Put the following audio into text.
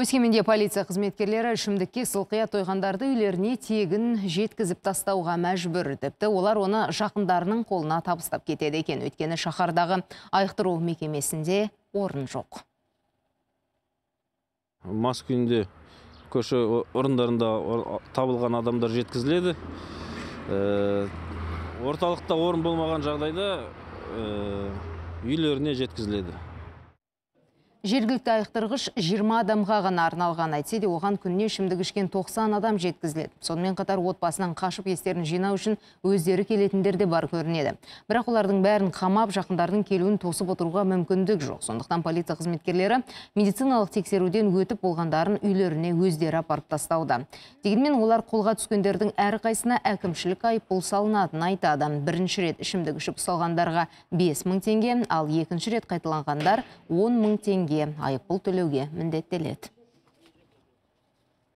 Өскеменде полиция қызметкерлері үшімдікке сылқия тойғандарды үйлеріне тегін жеткізіп тастауға мәжбүр. Тіпті олар оны жақындарының қолына табыстап кетеді екен. Өткені шақардағы айықтыру мекемесінде орын жоқ. Мас күйінде көші орындарында табылған адамдар жеткізіледі. Э, орталықта орын болмаған жағдайда э, үйлеріне жеткізіледі жергілікті айықтырғыш 20 адамға ғана арналған әйтсе де оған күніне ішімдік ішкен 90 адам жеткізіледі сонымен қатар отбасынан қашып естерін жинау үшін өздері келетіндер де бар көрінеді бірақ олардың бәрін қамап жақындардың келуін тосып отыруға мүмкіндік жоқ сондықтан полиция қызметкерлері медициналық тексеруден өтіп болғандарын үйлеріне өздері апарып тастауда дегенмен олар қолға түскендердің әрқайсына әкімшілік айыппұл салынатынын айтады бірінші рет ішімдік ішіп ұсталғандарға бес мың теңге ал екінші рет қайталанғандар он мың теңге теңге айыппұл төлеуге міндеттеледі